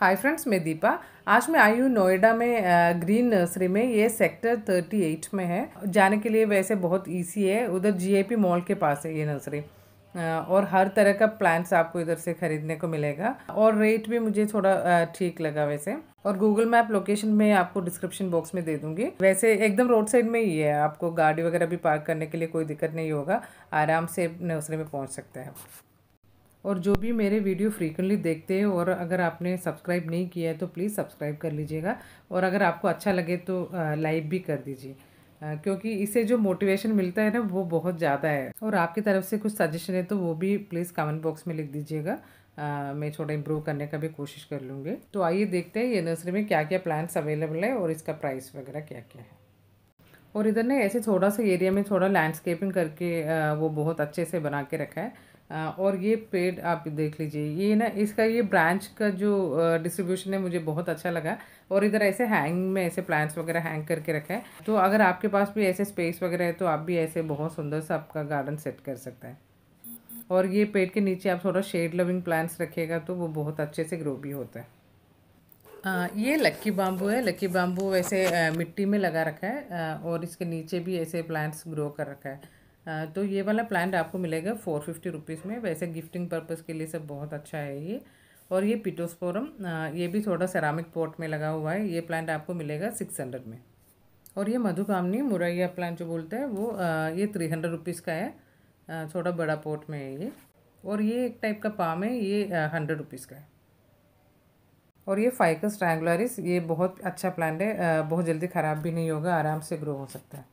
hi friends मैं दीपा आज मैं आई हूँ नोएडा में ग्रीन नर्सरी में ये सेक्टर थर्टी एट में है जाने के लिए वैसे बहुत इजी है उधर जीआईपी मॉल के पास है ये नर्सरी और हर तरह का प्लांट्स आपको इधर से ख़रीदने को मिलेगा और रेट भी मुझे थोड़ा ठीक लगा वैसे और गूगल मैप लोकेशन में आपको डिस्क्रिप्शन बॉक्स में दे दूंगी वैसे एकदम रोड साइड में ही है आपको गाड़ी वगैरह भी पार्क करने के लिए कोई दिक्कत नहीं होगा आराम से नर्सरी में पहुँच सकते हैं और जो भी मेरे वीडियो फ्रीक्वेंटली देखते हैं और अगर आपने सब्सक्राइब नहीं किया है तो प्लीज़ सब्सक्राइब कर लीजिएगा और अगर आपको अच्छा लगे तो लाइक भी कर दीजिए क्योंकि इसे जो मोटिवेशन मिलता है ना वो बहुत ज़्यादा है और आपकी तरफ से कुछ सजेशन है तो वो भी प्लीज़ कमेंट बॉक्स में लिख दीजिएगा मैं थोड़ा इम्प्रूव करने का भी कोशिश कर लूँगी तो आइए देखते हैं ये नर्सरी में क्या क्या प्लांट्स अवेलेबल है और इसका प्राइस वगैरह क्या क्या है और इधर ने ऐसे थोड़ा सा एरिया में थोड़ा लैंडस्केपिंग करके वो बहुत अच्छे से बना के रखा है और ये पेड़ आप देख लीजिए ये ना इसका ये ब्रांच का जो डिस्ट्रीब्यूशन है मुझे बहुत अच्छा लगा और इधर ऐसे हैंग में ऐसे प्लांट्स वगैरह हैंग करके रखा है तो अगर आपके पास भी ऐसे स्पेस वगैरह है तो आप भी ऐसे बहुत सुंदर सा आपका गार्डन सेट कर सकते हैं और ये पेड़ के नीचे आप थोड़ा शेड लविंग प्लांट्स रखिएगा तो वो बहुत अच्छे से ग्रो भी होता है आ, ये लक्की बाम्बू है लक्की बाम्बू वैसे मिट्टी में लगा रखा है आ, और इसके नीचे भी ऐसे प्लांट्स ग्रो कर रखा है तो ये वाला प्लांट आपको मिलेगा फोर फिफ्टी रुपीज़ में वैसे गिफ्टिंग पर्पज़ के लिए सब बहुत अच्छा है ये और ये पिटोस्पोरम ये भी थोड़ा सेरामिक पॉट में लगा हुआ है ये प्लांट आपको मिलेगा सिक्स हंड्रेड में और ये मधुकामनी मुरैया प्लांट जो बोलते हैं वो ये थ्री हंड्रेड रुपीज़ का है थोड़ा बड़ा पॉट में है ये और ये एक टाइप का पाम है ये हंड्रेड रुपीज़ का है और ये फाइकस ट्रैंगुलरिस ये बहुत अच्छा प्लांट है बहुत जल्दी ख़राब भी नहीं होगा आराम से ग्रो हो सकता है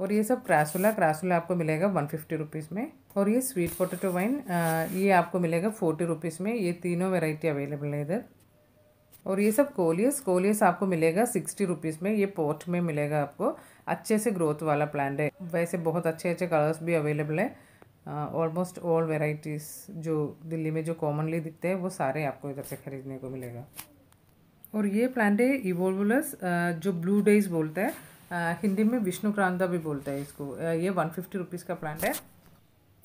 और ये सब क्रासुला क्रासुला आपको मिलेगा वन फिफ्टी रुपीज़ में और ये स्वीट पोटेटो वाइन ये आपको मिलेगा फोर्टी रुपीज़ में ये तीनों वेराइटी अवेलेबल है इधर और ये सब कोलियस कोलियस आपको मिलेगा सिक्सटी रुपीज़ में ये पोर्ट में मिलेगा आपको अच्छे से ग्रोथ वाला प्लांट है वैसे बहुत अच्छे अच्छे कलर्स भी अवेलेबल है ऑलमोस्ट ऑल वेराइटीज़ जो दिल्ली में जो कॉमनली दिखते हैं वो सारे आपको इधर से ख़रीदने को मिलेगा और ये प्लांट है इवोलवलस जो ब्लू डेज बोलते हैं हिंदी में विष्णु क्रांता भी बोलता है इसको ये वन फिफ्टी रुपीज़ का प्लांट है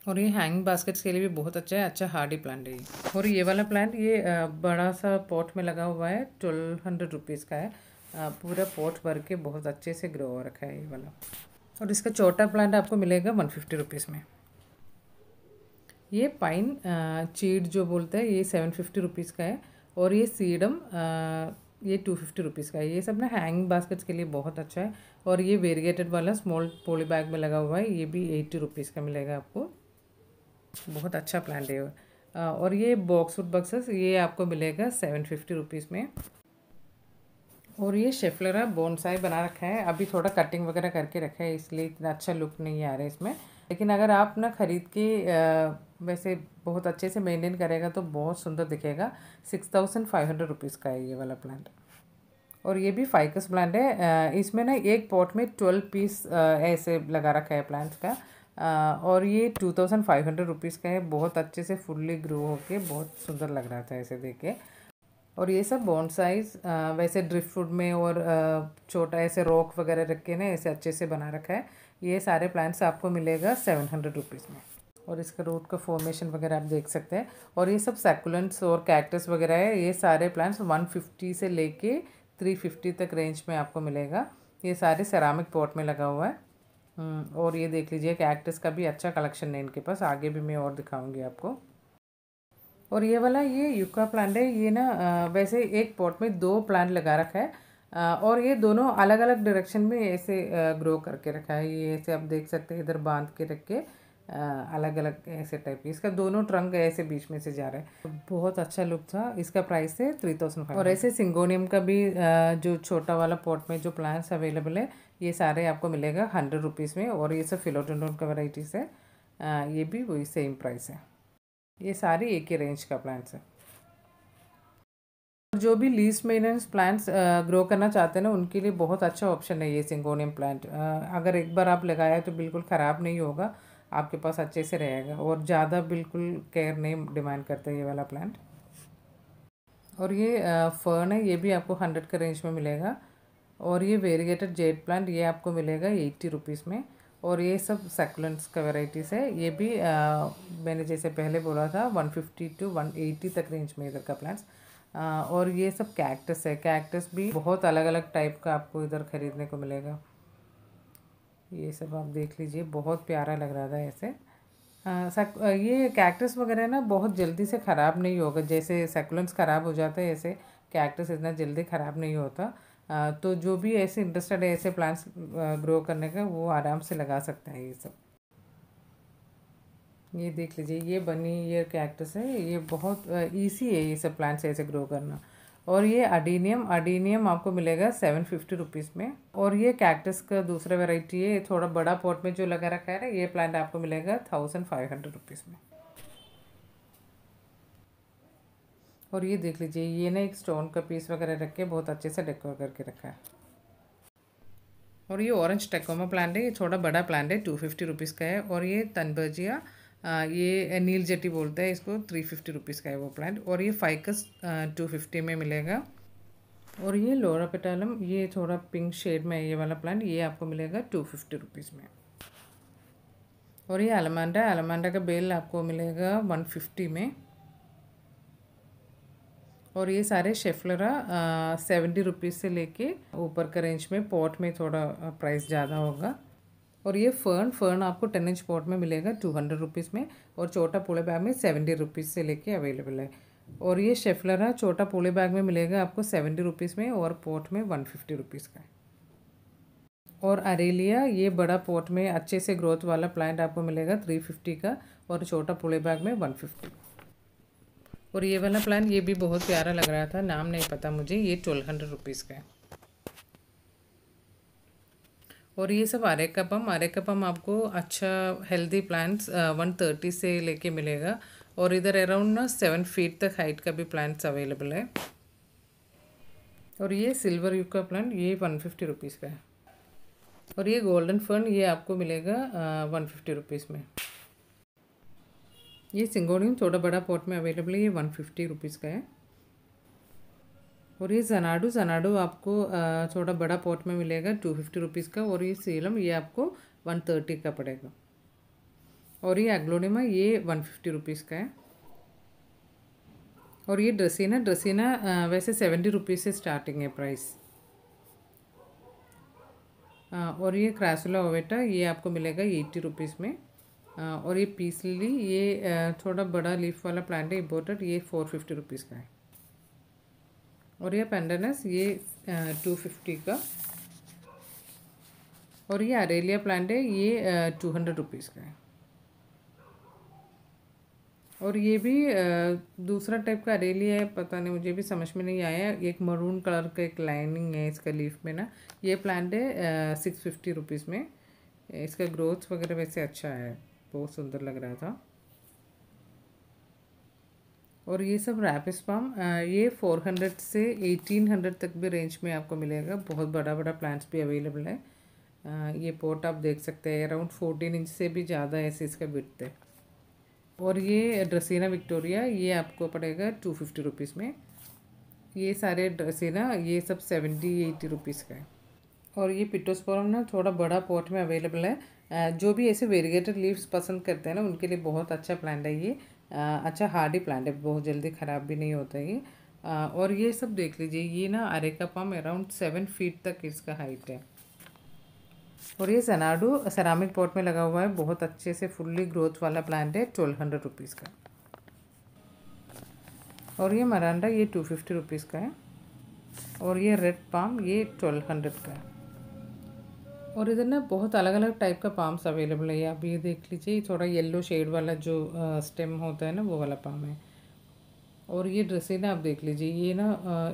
और ये हैंग बास्केट्स के लिए भी बहुत अच्छा है अच्छा हार्डी प्लांट है ये और ये वाला प्लांट ये बड़ा सा पॉट में लगा हुआ है ट्वेल्व हंड्रेड रुपीज़ का है पूरा पॉट भर के बहुत अच्छे से ग्रो हो रखा है ये वाला और इसका छोटा प्लांट आपको मिलेगा वन फिफ्टी रुपीज़ में ये पाइन चीड जो बोलते हैं ये सेवन फिफ्टी रुपीज़ का है और ये सीडम ये टू फिफ्टी रुपीज़ का है ये सब ना हैंग बास्केट्स के लिए बहुत अच्छा है और ये वेरिएटेड वाला स्मॉल पोली बैग में लगा हुआ है ये भी एट्टी रुपीज़ का मिलेगा आपको बहुत अच्छा प्लान है और ये बॉक्स वुड बक्सेस ये आपको मिलेगा सेवन फिफ्टी रुपीज़ में और ये शेफलरा बोनसाई बना रखा है अभी थोड़ा कटिंग वगैरह करके रखा है इसलिए इतना अच्छा लुक नहीं आ रहा है इसमें लेकिन अगर आप ना ख़रीद के वैसे बहुत अच्छे से मेंटेन करेगा तो बहुत सुंदर दिखेगा six thousand five hundred rupees का है ये वाला प्लांट और ये भी फाइकस प्लांट है इसमें ना एक पॉट में ट्वेल्व पीस ऐसे लगा रखा है प्लांट्स का और ये two thousand five hundred rupees का है बहुत अच्छे से फुल्ली ग्रो होके बहुत सुंदर लग रहा था ऐसे देख के और ये सब बॉन्ड साइज वैसे ड्रिफ्ट फ्रूट में और छोटा ऐसे रॉक वगैरह रख के ना ऐसे अच्छे से बना रखा है ये सारे प्लांट्स आपको मिलेगा सेवन हंड्रेड रुपीज़ में और इसका रूट का फॉर्मेशन वगैरह आप देख सकते हैं और ये सब सैकुलेंट्स और कैक्टस वगैरह है ये सारे प्लांट्स वन फिफ्टी से लेके थ्री फिफ्टी तक रेंज में आपको मिलेगा ये सारे सेरामिक पॉट में लगा हुआ है हम्म, और ये देख लीजिए कैक्टस का भी अच्छा कलेक्शन है इनके पास आगे भी मैं और दिखाऊँगी आपको और ये वाला ये यूका प्लांट है ये ना वैसे एक पॉट में दो प्लांट लगा रखा है और ये दोनों अलग अलग डायरेक्शन में ऐसे ग्रो करके रखा है ये ऐसे आप देख सकते हैं इधर बांध के रख के अलग अलग ऐसे टाइप की इसका दोनों ट्रंक ऐसे बीच में से जा रहा है बहुत अच्छा लुक था इसका प्राइस है थ्री थाउजेंड और ऐसे सिंगोनियम का भी जो छोटा वाला पॉट में जो प्लांट्स अवेलेबल है ये सारे आपको मिलेगा हंड्रेड रुपीज़ में और ये सब फिलोटोडोन का वराइटीज़ है ये भी वही सेम प्राइस है ये सारे एक ही रेंज का प्लांट्स है जो भी लीस मेनेंस प्लांट्स ग्रो करना चाहते हैं ना उनके लिए बहुत अच्छा ऑप्शन है ये सिंगोनियम प्लांट अगर एक बार आप लगाया तो बिल्कुल ख़राब नहीं होगा आपके पास अच्छे से रहेगा और ज़्यादा बिल्कुल केयर नहीं डिमांड करता ये वाला प्लांट और ये फर्न है ये भी आपको हंड्रेड के रेंज में मिलेगा और ये वेरिएटेड जेड प्लांट ये आपको मिलेगा एट्टी रुपीज़ में और ये सब सेकुलेंट्स का वेराइटीज़ है ये भी आ, मैंने जैसे पहले बोला था one fifty two one eighty तक रेंज में इधर का प्लांट्स और ये सब कैक्टस है कैक्टस भी बहुत अलग अलग टाइप का आपको इधर ख़रीदने को मिलेगा ये सब आप देख लीजिए बहुत प्यारा लग रहा था ऐसे आ, ये कैक्टस वगैरह ना बहुत जल्दी से ख़राब नहीं होगा जैसे सेकुलेंट्स ख़राब हो जाते हैं ऐसे कैक्टस इतना जल्दी ख़राब नहीं होता तो जो भी ऐसे इंटरेस्टेड है ऐसे प्लांट्स ग्रो करने का वो आराम से लगा सकता है ये सब ये देख लीजिए ये बनी ये कैक्टस है ये बहुत ईजी है ये सब प्लांट्स ऐसे ग्रो करना और ये अडीनियम अडीनियम आपको मिलेगा सेवन फिफ्टी रुपीज़ में और ये कैक्टस का दूसरा वेराइटी है थोड़ा बड़ा पॉट में जो लगा रखा है ना ये प्लांट आपको मिलेगा थाउजेंड फाइव हंड्रेड रुपीज़ में और ये देख लीजिए ये ना एक स्टोन का पीस वगैरह रख के बहुत अच्छे से डेकोर करके रखा है और ये ऑरेंज टेकोमा प्लांट है ये थोड़ा बड़ा प्लांट है टू फिफ्टी रुपीज़ का है और ये तनबर्जिया ये नील जेटी बोलते हैं इसको थ्री फिफ्टी रुपीज़ का है वो प्लांट और ये फाइकस टू फिफ्टी में मिलेगा और ये लोरा पेटालम ये थोड़ा पिंक शेड में है ये वाला प्लांट ये आपको मिलेगा टू फिफ्टी रुपीज़ में और ये अलमांडा अलमांडा का बेल आपको मिलेगा वन फिफ्टी में और ये सारे शेफलरा सेवेंटी रुपीज़ से लेके ऊपर का रेंज में पॉट में थोड़ा प्राइस ज़्यादा होगा और ये फर्न फर्न आपको टेन इंच पॉट में मिलेगा टू हंड्रेड रुपीज़ में और छोटा पोले बैग में सेवेंटी रुपीज़ से लेके अवेलेबल है और ये शेफलरा छोटा पोले बैग में मिलेगा आपको सेवेंटी रुपीज़ में और पॉट में वन फिफ्टी रुपीज़ का है और अरेलिया ये बड़ा पॉट में अच्छे से ग्रोथ वाला प्लांट आपको मिलेगा थ्री फिफ्टी का और छोटा पोले बैग में वन फिफ्टी और ये वाला प्लान ये भी बहुत प्यारा लग रहा था नाम नहीं पता मुझे ये ट्वेल्व हंड्रेड रुपीज़ का है और ये सब आरे का पम आरे का पम आपको अच्छा हेल्दी प्लांट्स वन थर्टी से लेके मिलेगा और इधर अराउंड ना सेवन फीट तक हाइट का भी प्लांट्स अवेलेबल है और ये सिल्वर युग का प्लान ये वन फिफ्टी रुपीज़ का है और ये गोल्डन फर्न ये आपको मिलेगा वन फिफ्टी रुपीज़ में ये सिंगोनियम थोड़ा बड़ा पॉट में अवेलेबल है ये वन फिफ्टी रुपीज़ का है और ये जनाडो जनाडो आपको थोड़ा बड़ा पॉट में मिलेगा टू फिफ्टी रुपीज़ का और ये सीलम ये आपको वन थर्टी का पड़ेगा और ये एग्लोनिमा ये वन फिफ्टी रुपीज़ का है और ये ड्रेसिना ड्रेसिना वैसे सेवेंटी रुपीज़ से स्टार्टिंग है प्राइस और ये क्रासुला ओवेटा ये आपको मिलेगा एट्टी रुपीज़ में और ये पीस ली ये थोड़ा बड़ा लीफ वाला प्लांट है इम्पोर्टेड ये फोर फिफ्टी रुपीज़ का है और ये पेंडनस ये टू फिफ्टी का और ये अरेलिया प्लांट है ये टू हंड्रेड रुपीज़ का है और ये भी दूसरा टाइप का अरेली है पता नहीं मुझे भी समझ में नहीं आया एक मरून कलर का एक लाइनिंग है इसका लीफ में ना ये प्लांट है सिक्स फिफ्टी रुपीज़ में इसका ग्रोथ वगैरह वैसे अच्छा है बहुत सुंदर लग रहा था और ये सब रैप स्पम ये फोर हंड्रेड से एटीन हंड्रेड तक भी रेंज में आपको मिलेगा बहुत बड़ा बड़ा प्लांट्स भी अवेलेबल है ये पोर्ट आप देख सकते हैं अराउंड फोर्टीन इंच से भी ज़्यादा ऐसे इसका बिट है और ये ड्रसीना विक्टोरिया ये आपको पड़ेगा टू फिफ्टी रुपीज़ में ये सारे ड्रसीना ये सब सेवेंटी एटी रुपीज़ का है और ये पिटोस्पोरम ना थोड़ा बड़ा पोर्ट में अवेलेबल है जो भी ऐसे वेरिएटेड लीव्स पसंद करते हैं ना उनके लिए बहुत अच्छा प्लांट है ये अच्छा हार्डी प्लांट है बहुत जल्दी ख़राब भी नहीं होता ये और ये सब देख लीजिए ये ना areca palm around seven feet तक इसका हाइट है और ये सनाडो सरामिक पॉट में लगा हुआ है बहुत अच्छे से फुल्ली ग्रोथ वाला प्लांट है ट्वेल्व हंड्रेड रुपीज़ का और ये मरांडा ये टू फिफ्टी रुपीज़ का है और ये रेड पाम ये ट्वेल्व हंड्रेड का है और इधर ना बहुत अलग अलग टाइप का पाम्स अवेलेबल है आप ये देख लीजिए थोड़ा येलो शेड वाला जो स्टेम होता है ना वो वाला पाम है और ये ड्रेसिंग ना आप देख लीजिए ये ना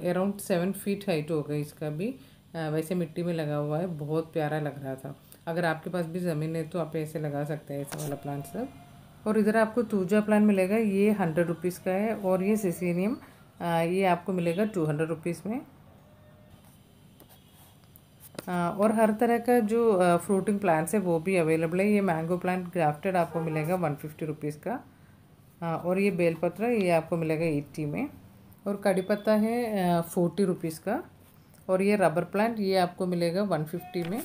अराउंड सेवन फीट हाइट होगा इसका भी आ, वैसे मिट्टी में लगा हुआ है बहुत प्यारा लग रहा था अगर आपके पास भी ज़मीन है तो आप ऐसे लगा सकते हैं ऐसा वाला प्लांट सब और इधर आपको तूजा प्लांट मिलेगा ये हंड्रेड रुपीज़ का है और ये सिसीनियम ये आपको मिलेगा टू हंड्रेड रुपीज़ में हाँ, और हर तरह का जो फ्रूटिंग प्लांट्स है वो भी अवेलेबल है ये मैंगो प्लांट ग्राफ्टेड आपको मिलेगा वन फिफ्टी रुपीज़ का हाँ, और ये बेलपत्र ये आपको मिलेगा एट्टी में और कड़ी पत्ता है फोर्टी रुपीज़ का और ये रबर प्लांट ये आपको मिलेगा वन फिफ्टी में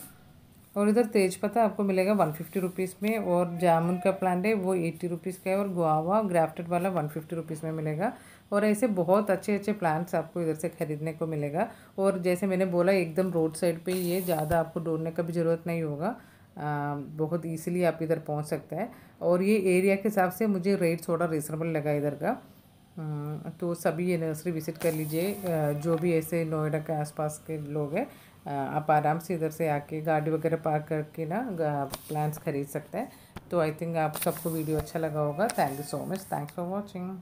और इधर तेज पत्ता आपको मिलेगा वन फिफ्टी रुपीज़ में और जामुन का प्लांट है वो एट्टी रुपीज़ का है और गुआवा ग्राफ्टेड वाला वन फिफ्टी रुपीज़ में मिलेगा और ऐसे बहुत अच्छे अच्छे प्लांट्स आपको इधर से ख़रीदने को मिलेगा और जैसे मैंने बोला एकदम रोड साइड पे ये ज़्यादा आपको ढूंढने का भी ज़रूरत नहीं होगा आ, बहुत ईजीली आप इधर पहुंच सकते हैं और ये एरिया के हिसाब से मुझे रेट थोड़ा रिजनेबल लगा इधर का तो सभी ये नर्सरी विज़िट कर लीजिए जो भी ऐसे नोएडा के आसपास के लोग हैं आप आराम से इधर से आके गाड़ी वगैरह पार्क करके ना प्लान्स खरीद सकते हैं तो आई थिंक आप सबको वीडियो अच्छा लगा होगा thank you so much thanks for watching